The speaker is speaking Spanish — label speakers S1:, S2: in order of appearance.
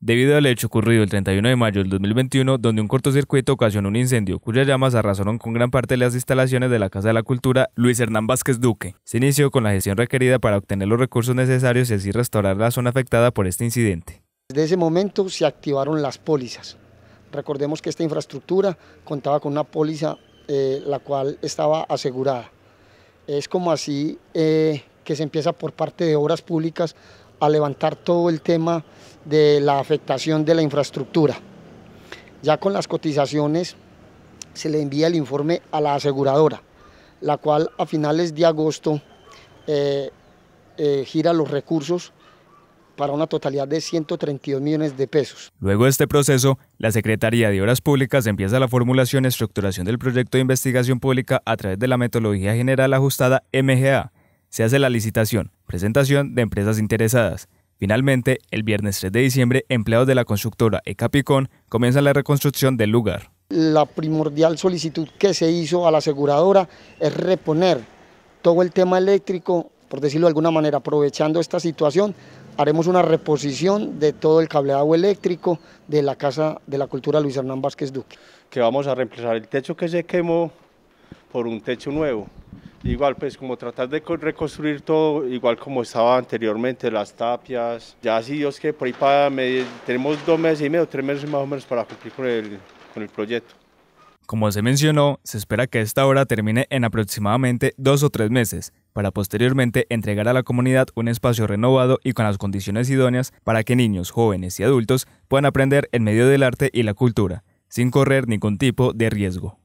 S1: debido al hecho ocurrido el 31 de mayo del 2021, donde un cortocircuito ocasionó un incendio, cuyas llamas arrasaron con gran parte de las instalaciones de la Casa de la Cultura Luis Hernán Vázquez Duque. Se inició con la gestión requerida para obtener los recursos necesarios y así restaurar la zona afectada por este incidente.
S2: Desde ese momento se activaron las pólizas. Recordemos que esta infraestructura contaba con una póliza eh, la cual estaba asegurada. Es como así eh, que se empieza por parte de obras públicas a levantar todo el tema de la afectación de la infraestructura. Ya con las cotizaciones se le envía el informe a la aseguradora, la cual a finales de agosto eh, eh, gira los recursos para una totalidad de 132 millones de pesos.
S1: Luego de este proceso, la Secretaría de Obras Públicas empieza la formulación y estructuración del proyecto de investigación pública a través de la metodología general ajustada MGA, se hace la licitación, presentación de empresas interesadas. Finalmente, el viernes 3 de diciembre, empleados de la constructora Ecapicón comienzan la reconstrucción del lugar.
S2: La primordial solicitud que se hizo a la aseguradora es reponer todo el tema eléctrico, por decirlo de alguna manera, aprovechando esta situación, haremos una reposición de todo el cableado eléctrico de la Casa de la Cultura Luis Hernán Vázquez Duque.
S3: Que vamos a reemplazar el techo que se quemó por un techo nuevo. Igual, pues como tratar de reconstruir todo igual como estaba anteriormente, las tapias. Ya así Dios que por ahí para, tenemos dos meses y medio, tres meses más o menos para cumplir con el, con el proyecto.
S1: Como se mencionó, se espera que esta obra termine en aproximadamente dos o tres meses, para posteriormente entregar a la comunidad un espacio renovado y con las condiciones idóneas para que niños, jóvenes y adultos puedan aprender en medio del arte y la cultura, sin correr ningún tipo de riesgo.